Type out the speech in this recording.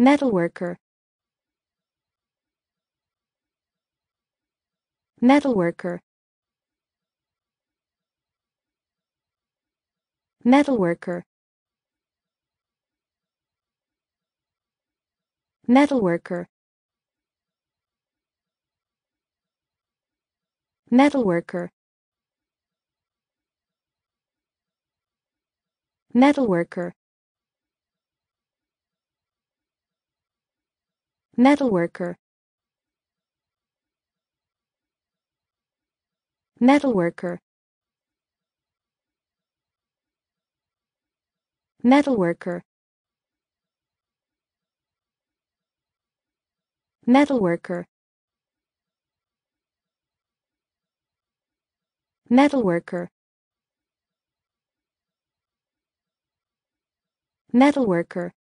metalworker metalworker metalworker metalworker metalworker metalworker metalworker metalworker metalworker metalworker metalworker metalworker